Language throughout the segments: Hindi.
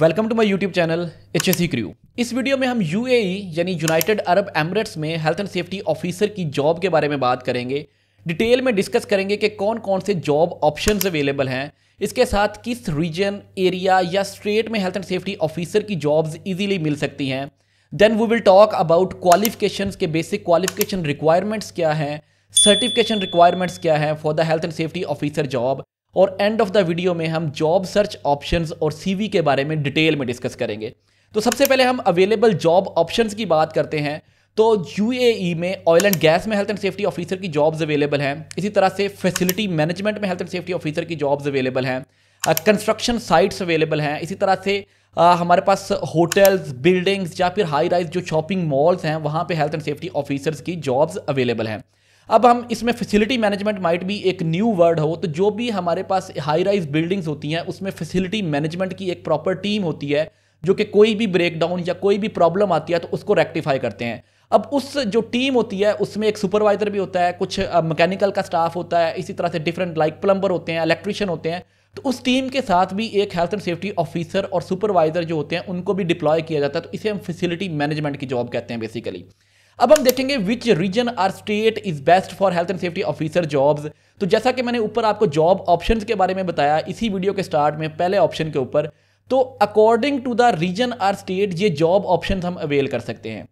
Welcome to my YouTube channel H S crew इस वीडियो में हम यू e, यानी यूनाइटेड अरब एमरेट्स में हेल्थ एंड सेफ्टी ऑफिसर की जॉब के बारे में बात करेंगे डिटेल में डिस्कस करेंगे कि कौन कौन से जॉब ऑप्शन अवेलेबल हैं इसके साथ किस रीजन एरिया या स्टेट में हेल्थ एंड सेफ्टी ऑफिसर की जॉब्स ईजीली मिल सकती हैं then we will talk about qualification के बेसिक क्वालिफिकेशन रिक्वायरमेंट्स क्या हैं सर्टिफिकेशन रिक्वायरमेंट्स क्या हैं for the health and safety officer job और एंड ऑफ द वीडियो में हम जॉब सर्च ऑप्शंस और सीवी के बारे में डिटेल में डिस्कस करेंगे तो सबसे पहले हम अवेलेबल जॉब ऑप्शंस की बात करते हैं तो यू e में ऑयल एंड गैस में हेल्थ एंड सेफ्टी ऑफिसर की जॉब्स अवेलेबल हैं इसी तरह से फैसिलिटी मैनेजमेंट में हेल्थ एंड सेफ्टी ऑफिसर की जॉब्स अवेलेबल हैं कंस्ट्रक्शन साइट्स अवेलेबल हैं इसी तरह से uh, हमारे पास होटल्स बिल्डिंग्स या फिर हाई राइज जो शॉपिंग मॉल्स हैं वहाँ पे हेल्थ एंड सेफ्टी ऑफिसर्स की जॉब्स अवेलेबल हैं अब हम इसमें फैसिलिटी मैनेजमेंट माइट भी एक न्यू वर्ड हो तो जो भी हमारे पास हाई राइज बिल्डिंग्स होती हैं उसमें फैसिलिटी मैनेजमेंट की एक प्रॉपर टीम होती है जो कि कोई भी ब्रेकडाउन या कोई भी प्रॉब्लम आती है तो उसको रेक्टिफाई करते हैं अब उस जो टीम होती है उसमें एक सुपरवाइजर भी होता है कुछ मैकेनिकल का स्टाफ होता है इसी तरह से डिफरेंट लाइक प्लम्बर होते हैं इलेक्ट्रिशियन होते हैं तो उस टीम के साथ भी एक हेल्थ एंड सेफ्टी ऑफिसर और सुपरवाइजर जो होते हैं उनको भी डिप्लॉय किया जाता है तो इसे हम फैसिलिटी मैनेजमेंट की जॉब कहते हैं बेसिकली अब हम देखेंगे which region or state is best for health and safety officer jobs तो जैसा कि मैंने ऊपर आपको जॉब ऑप्शंस के बारे में बताया इसी वीडियो के स्टार्ट में पहले ऑप्शन के ऊपर तो according to the region or state ये जॉब ऑप्शन हम अवेल कर सकते हैं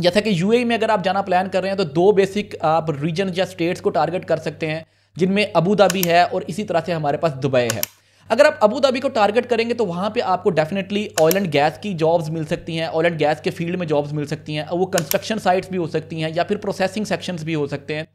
जैसा कि यू e में अगर आप जाना प्लान कर रहे हैं तो दो बेसिक आप रीजन या स्टेट्स को टारगेट कर सकते हैं जिनमें अबू धाबी है और इसी तरह से हमारे पास दुबई है अगर आप अबू धाबी को टारगेट करेंगे तो वहाँ पे आपको डेफिनेटली ऑयल एंड गैस की जॉब्स मिल सकती हैं ऑयल एंड गैस के फील्ड में जॉब्स मिल सकती हैं वो कंस्ट्रक्शन साइट्स भी हो सकती हैं या फिर प्रोसेसिंग सेक्शंस भी हो सकते हैं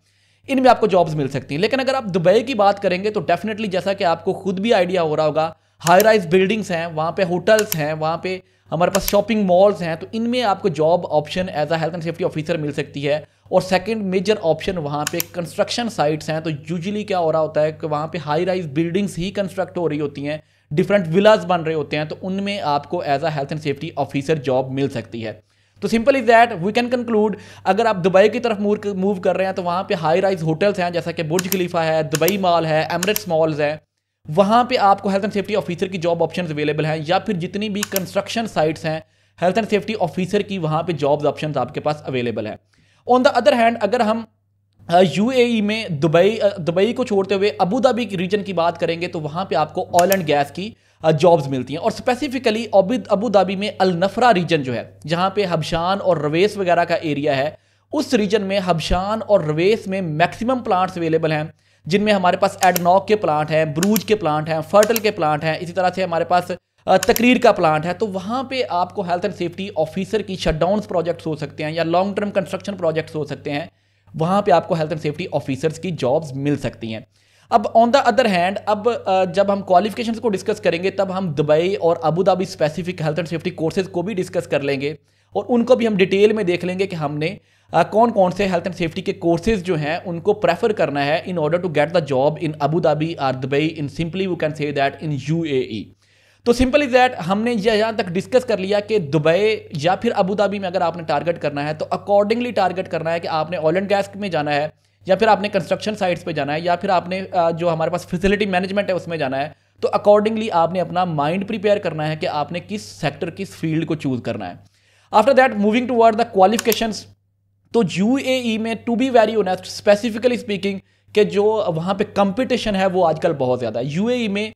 इनमें आपको जॉब्स मिल सकती हैं लेकिन अगर आप दुबई की बात करेंगे तो डेफिनेटली जैसा कि आपको खुद भी आइडिया हो रहा होगा हाई राइज बिल्डिंग्स हैं वहाँ पे होटल्स हैं वहाँ पे हमारे पास शॉपिंग मॉल्स हैं तो इनमें आपको job option as a health and safety officer मिल सकती है और सेकंड मेजर ऑप्शन वहाँ पे कंस्ट्रक्शन साइट्स हैं तो यूजली क्या हो रहा होता है कि वहाँ पे हाई राइज बिल्डिंग्स ही कंस्ट्रक्ट हो रही होती हैं डिफरेंट विलाज बन रहे होते हैं तो उनमें आपको as a health and safety officer job मिल सकती है तो simple is that we can conclude अगर आप दुबई की तरफ मूव कर रहे हैं तो वहाँ पे हाई राइज होटल्स हैं जैसा कि बुर्ज खलीफा है दुबई मॉल है एमरेट्स मॉल्स है वहाँ पे आपको हेल्थ एंड सेफ्टी ऑफिसर की जॉब ऑप्शन अवेलेबल हैं या फिर जितनी भी कंस्ट्रक्शन साइट्स हैं हेल्थ एंड सेफ्टी ऑफिसर की वहाँ पे जॉब्स ऑप्शन आपके पास अवेलेबल है ऑन द अदर हैंड अगर हम यू uh, e में दुबई दुबई को छोड़ते हुए अबू धाबी रीजन की बात करेंगे तो वहाँ पे आपको ऑयल एंड गैस की जॉब्स मिलती हैं और स्पेसिफिकली अबू धाबी में नफरा रीजन जो है जहाँ पे हबशान और रवेस वगैरह का एरिया है उस रीजन में हबशान और रवेस में मैक्सिमम प्लांट्स अवेलेबल हैं जिनमें हमारे पास एडनॉक के प्लांट हैं ब्रूज के प्लांट हैं फर्टल के प्लांट हैं इसी तरह से हमारे पास तकरीर का प्लांट है तो वहाँ पे आपको हेल्थ एंड सेफ्टी ऑफिसर की शटडाउन प्रोजेक्ट्स हो सकते हैं या लॉन्ग टर्म कंस्ट्रक्शन प्रोजेक्ट्स हो सकते हैं वहाँ पे आपको हेल्थ एंड सेफ्टी ऑफिसर्स की जॉब्स मिल सकती हैं अब ऑन द अदर हैंड अब जब हम क्वालिफिकेशन को डिस्कस करेंगे तब हम दुबई और Abu Dhabi specific health and safety courses को भी डिस्कस कर लेंगे और उनको भी हम डिटेल में देख लेंगे कि हमने कौन कौन से हेल्थ एंड सेफ्टी के कोर्सेज जो हैं उनको प्रेफर करना है in order to get the job in Abu Dhabi or Dubai in simply you can say that in U A E तो सिंपल इज दैट हमने यहाँ तक डिस्कस कर लिया कि दुबई या फिर अबू धाबी में अगर आपने टारगेट करना है तो अकॉर्डिंगली टारगेट करना है कि आपने ऑयल एंड गैस में जाना है या फिर आपने कंस्ट्रक्शन साइट्स पे जाना है या फिर आपने जो हमारे पास फैसिलिटी मैनेजमेंट है उसमें जाना है तो अकॉर्डिंगली आपने अपना माइंड प्रिपेयर करना है कि आपने किस सेक्टर किस फील्ड को चूज करना है after that moving toward the qualification तो यू e में to be very honest specifically speaking के जो वहाँ पे कंपटीशन है वो आजकल बहुत ज़्यादा है यू e में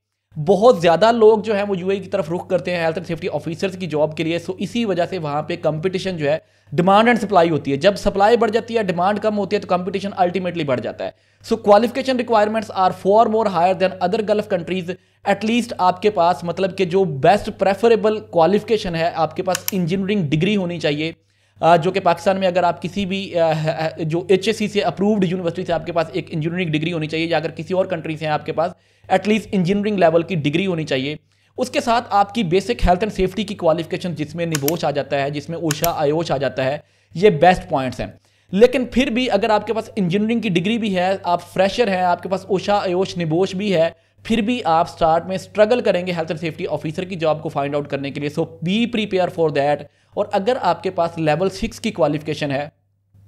बहुत ज़्यादा लोग जो है वो यू e की तरफ रुख करते हैं हेल्थ एंड सेफ्टी ऑफिसर्स की जॉब के लिए सो इसी वजह से वहाँ पे कंपटीशन जो है डिमांड एंड सप्लाई होती है जब सप्लाई बढ़ जाती है डिमांड कम होती है तो कंपटीशन अल्टीमेटली बढ़ जाता है so qualification requirements are for more higher than other Gulf countries at least आपके पास मतलब कि जो बेस्ट प्रेफरेबल क्वालिफिकेशन है आपके पास इंजीनियरिंग डिग्री होनी चाहिए जो कि पाकिस्तान में अगर आप किसी भी जो एच से अप्रूव्ड यूनिवर्सिटी से आपके पास एक इंजीनियरिंग डिग्री होनी चाहिए या अगर किसी और कंट्री से हैं आपके पास एटलीस्ट इंजीनियरिंग लेवल की डिग्री होनी चाहिए उसके साथ आपकी बेसिक हेल्थ एंड सेफ्टी की क्वालिफिकेशन जिसमें निबोश आ जाता है जिसमें ओशा आयोश आ जाता है ये बेस्ट पॉइंट्स हैं लेकिन फिर भी अगर आपके पास इंजीनियरिंग की डिग्री भी है आप फ्रेशर हैं आपके पास ओशा आयोश निबोश भी है फिर भी आप स्टार्ट में स्ट्रगल करेंगे हेल्थ एंड सेफ्टी ऑफिसर की जॉब को फाइंड आउट करने के लिए so be prepare for that और अगर आपके पास लेवल सिक्स की क्वालिफिकेशन है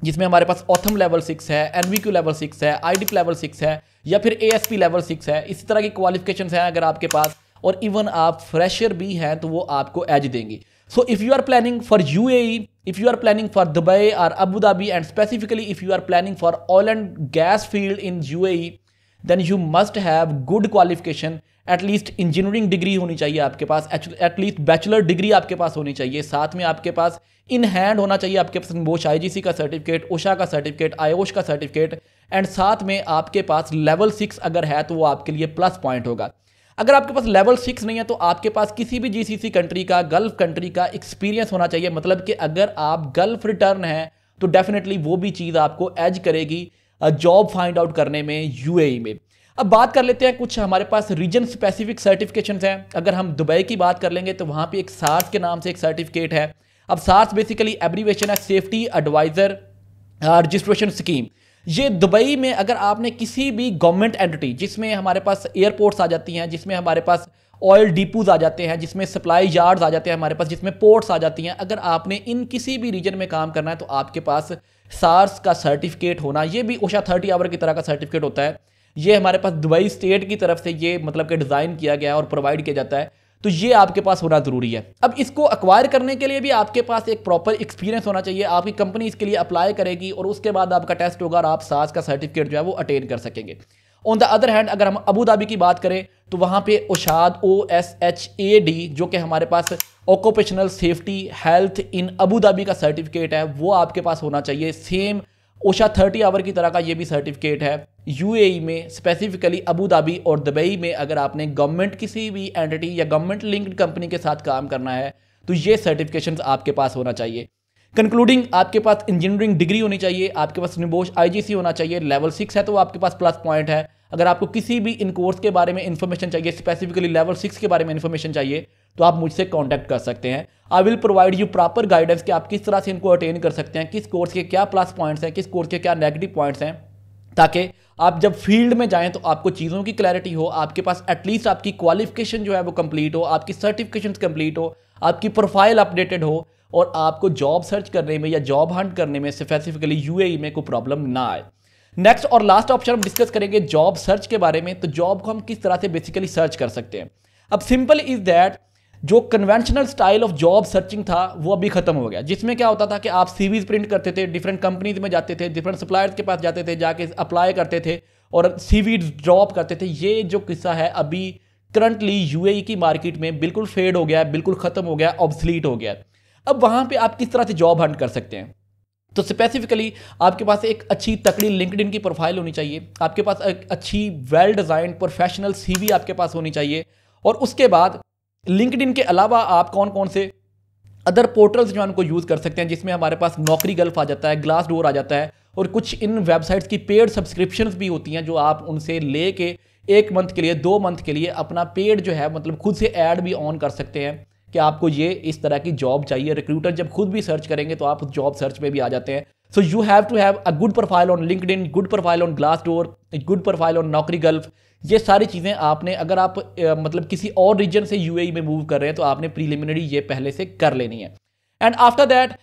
जिसमें हमारे पास ऑथम लेवल सिक्स है क्यू लेवल सिक्स है आई लेवल सिक्स है या फिर ए लेवल सिक्स है इसी तरह की क्वालिफिकेशन हैं अगर आपके पास और इवन आप फ्रेशर भी हैं तो वो आपको एज देंगी so if you are planning for you if you are planning for Dubai or Abu Dhabi and specifically if you are planning for oil and gas field in UAE then you must have good qualification at least engineering degree होनी चाहिए आपके पास एटलीस्ट बैचलर डिग्री आपके पास होनी चाहिए साथ में आपके पास इन हैंड होना चाहिए आपके पास बोश सी का सर्टिफिकेट ओशा का सर्टिफिकेट आयोश का सर्टिफिकेट एंड साथ में आपके पास लेवल सिक्स अगर है तो वो आपके लिए प्लस पॉइंट होगा अगर आपके पास लेवल सिक्स नहीं है तो आपके पास किसी भी जी कंट्री का गल्फ कंट्री का एक्सपीरियंस होना चाहिए मतलब कि अगर आप गल्फ रिटर्न हैं तो डेफिनेटली वो भी चीज़ आपको एज करेगी जॉब फाइंड आउट करने में यूएई e में अब बात कर लेते हैं कुछ हमारे पास रीजन स्पेसिफिक सर्टिफिकेशन हैं अगर हम दुबई की बात कर लेंगे तो वहाँ पे एक सार्स के नाम से एक सर्टिफिकेट है अब सार्स बेसिकली एब्रीवेशन है सेफ्टी एडवाइज़र रजिस्ट्रेशन स्कीम ये दुबई में अगर आपने किसी भी गवर्नमेंट एंटिटी जिसमें हमारे पास एयरपोर्ट्स आ जाती हैं जिसमें हमारे पास ऑयल डिपूज आ जाते हैं जिसमें सप्लाई यार्ड्स आ जाते हैं हमारे पास जिसमें पोर्ट्स आ जाती हैं अगर आपने इन किसी भी रीजन में काम करना है तो आपके पास सार्स का सर्टिफिकेट होना ये भी ओशा थर्टी आवर की तरह का सर्टिफिकेट होता है ये हमारे पास दुबई स्टेट की तरफ से ये मतलब कि डिज़ाइन किया गया है और प्रोवाइड किया जाता है तो ये आपके पास होना ज़रूरी है अब इसको अक्वायर करने के लिए भी आपके पास एक प्रॉपर एक्सपीरियंस होना चाहिए आपकी कंपनी इसके लिए अप्लाई करेगी और उसके बाद आपका टेस्ट होगा और आप सास का सर्टिफिकेट जो है वो अटेन कर सकेंगे ऑन द अदर हैंड अगर हम अबू धाबी की बात करें तो वहाँ पे उशाद O S H A D जो कि हमारे पास occupational safety health in Abu Dhabi का सर्टिफिकेट है वो आपके पास होना चाहिए सेम ओशा थर्टी आवर की तरह का ये भी सर्टिफिकेट है यूएई e में स्पेसिफिकली अबू धाबी और दुबई में अगर आपने गवर्नमेंट किसी भी एंटिटी या गवर्नमेंट लिंक्ड कंपनी के साथ काम करना है तो ये सर्टिफिकेशन आपके पास होना चाहिए कंक्लूडिंग आपके पास इंजीनियरिंग डिग्री होनी चाहिए आपके पास निबोश आईजीसी होना चाहिए लेवल सिक्स है तो आपके पास प्लस पॉइंट है अगर आपको किसी भी इन कोर्स के बारे में इन्फॉर्मेशन चाहिए स्पेसिफिकली लेवल सिक्स के बारे में इन्फॉर्मेशन चाहिए तो आप मुझसे कॉन्टैक्ट कर सकते हैं I will provide you proper guidance कि आप किस तरह से इनको अटेन कर सकते हैं किस कोर्स के क्या प्लस पॉइंट्स हैं किस कोर्स के क्या नेगेटिव पॉइंट्स हैं ताकि आप जब फील्ड में जाएं तो आपको चीज़ों की क्लैरिटी हो आपके पास एटलीस्ट आपकी क्वालिफिकेशन जो है वो कंप्लीट हो आपकी सर्टिफिकेशन कंप्लीट हो आपकी प्रोफाइल अपडेटेड हो और आपको जॉब सर्च करने में या जॉब हंट करने में स्पेसिफिकली यू e में कोई प्रॉब्लम ना आए नेक्स्ट और लास्ट ऑप्शन हम डिस्कस करेंगे जॉब सर्च के बारे में तो जॉब को हम किस तरह से बेसिकली सर्च कर सकते हैं अब सिंपल इज दैट जो conventional style of job searching था वो अभी खत्म हो गया जिसमें क्या होता था कि आप सीवीज प्रिंट करते थे डिफरेंट कंपनीज में जाते थे डिफरेंट सप्लायर्स के पास जाते थे जाके अप्लाई करते थे और सीवी ड्रॉप करते थे ये जो किस्सा है अभी करंटली यूएई e की मार्केट में बिल्कुल फेड हो गया बिल्कुल ख़त्म हो गया ऑब्सलीट हो गया है अब वहाँ पे आप किस तरह से जॉब हंट कर सकते हैं तो स्पेसिफिकली आपके पास एक अच्छी तकड़ी लिंकड की प्रोफाइल होनी चाहिए आपके पास एक अच्छी वेल डिज़ाइंड प्रोफेशनल सी आपके पास होनी चाहिए और उसके बाद लिंकड के अलावा आप कौन कौन से अदर पोर्टल्स जो उनको यूज़ कर सकते हैं जिसमें हमारे पास नौकरी गल्फ आ जाता है ग्लास डोर आ जाता है और कुछ इन वेबसाइट्स की पेड सब्सक्रिप्शंस भी होती हैं जो आप उनसे ले के एक मंथ के लिए दो मंथ के लिए अपना पेड जो है मतलब खुद से ऐड भी ऑन कर सकते हैं कि आपको ये इस तरह की जॉब चाहिए रिक्रूटर जब खुद भी सर्च करेंगे तो आप जॉब सर्च में भी आ जाते हैं so you have to have a good profile on LinkedIn good profile on Glassdoor good profile on Naukri Gulf ये सारी चीज़ें आपने अगर आप मतलब किसी और रीजन से यू e में मूव कर रहे हैं तो आपने प्रीलिमिनरी ये पहले से कर लेनी है and after that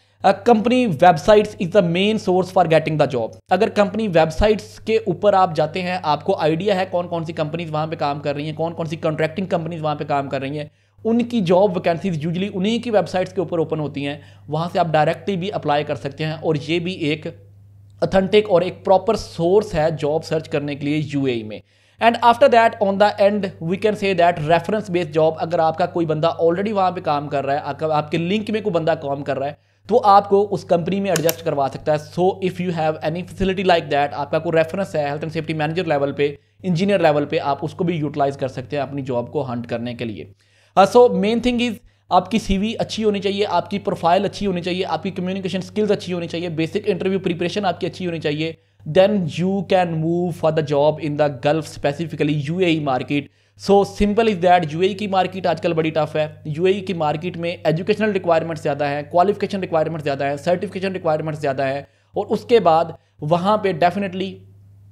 company websites is the main source for getting the job अगर कंपनी वेबसाइट्स के ऊपर आप जाते हैं आपको आइडिया है कौन कौन सी कंपनीज वहां पे काम कर रही हैं कौन कौन सी कॉन्ट्रैक्टिंग कंपनीज वहां पे काम कर रही हैं उनकी जॉब वैकेंसीज यूजली उन्हीं की वेबसाइट्स के ऊपर ओपन होती हैं वहाँ से आप डायरेक्टली भी अप्लाई कर सकते हैं और ये भी एक अथेंटिक और एक प्रॉपर सोर्स है जॉब सर्च करने के लिए यू e में and after that on the end we can say that reference based job अगर आपका कोई बंदा ऑलरेडी वहाँ पे काम कर रहा है आपका आपके लिंक में कोई बंदा काम कर रहा है तो आपको उस कंपनी में एडजस्ट करवा सकता है so if you have any facility like that आपका कोई रेफरेंस है health and safety manager level पे इंजीनियर लेवल पे आप उसको भी यूटिलाइज कर सकते हैं अपनी जॉब को हंट करने के लिए सो मेन थिंग इज़ आपकी सीवी अच्छी होनी चाहिए आपकी प्रोफाइल अच्छी होनी चाहिए आपकी कम्युनिकेशन स्किल्स अच्छी होनी चाहिए बेसिक इंटरव्यू प्रिपरेशन आपकी अच्छी होनी चाहिए then you can move for the job in the Gulf specifically U market so simple is that U की मार्केट आजकल बड़ी टफ है यू e की मार्केट में एजुकेशनल रिक्वायरमेंट्स ज़्यादा है क्वालिफिकेशन रिक्वायरमेंट ज़्यादा है सर्टिफिकेशन रिक्वायरमेंट्स ज़्यादा है और उसके बाद वहाँ पे डेफिनेटली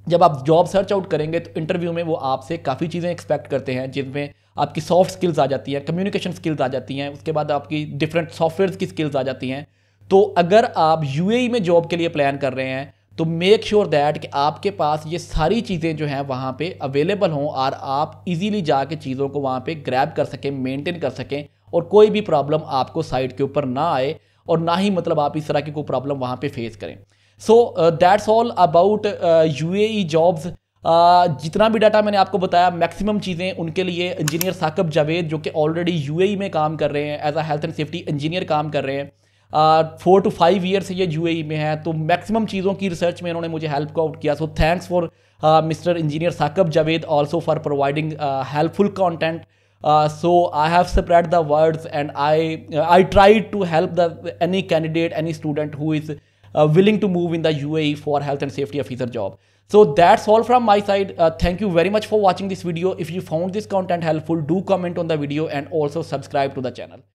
जब आप जॉब सर्च आउट करेंगे तो इंटरव्यू में वो आपसे काफ़ी चीज़ें एक्सपेक्ट करते हैं जिनमें आपकी सॉफ्ट स्किल्स आ जाती हैं कम्युनिकेशन स्किल्स आ जाती हैं उसके बाद आपकी डिफरेंट सॉफ्टवेयर की स्किल्स आ जाती हैं तो अगर आप यू e में जॉब के लिए प्लान कर रहे हैं तो मेक श्योर दैट कि आपके पास ये सारी चीज़ें जो हैं वहाँ पे अवेलेबल हों और आप इजीली जाके चीज़ों को वहाँ पे ग्रैब कर सकें मेंटेन कर सकें और कोई भी प्रॉब्लम आपको साइट के ऊपर ना आए और ना ही मतलब आप इस तरह की कोई प्रॉब्लम वहाँ पे फेस करें so that's all about U A jobs जितना भी डाटा मैंने आपको बताया मैक्सिमम चीज़ें उनके लिए इंजीनियर साकब जावेद जो कि ऑलरेडी यूएई e में काम कर रहे हैं as a health and safety engineer काम कर रहे हैं फोर टू फाइव ईयर से ये यूएई e में है तो मैक्सिमम चीज़ों की रिसर्च में इन्होंने मुझे हेल्प आउट किया so thanks for Mister engineer Saqib Javed also for providing helpful content so i have spread the words and i i try to help the any candidate any student who is uh, willing to move in the uae for health and safety officer job So that's all from my side. Uh, thank you very much for watching this video. If you found this content helpful, do comment on the video and also subscribe to the channel.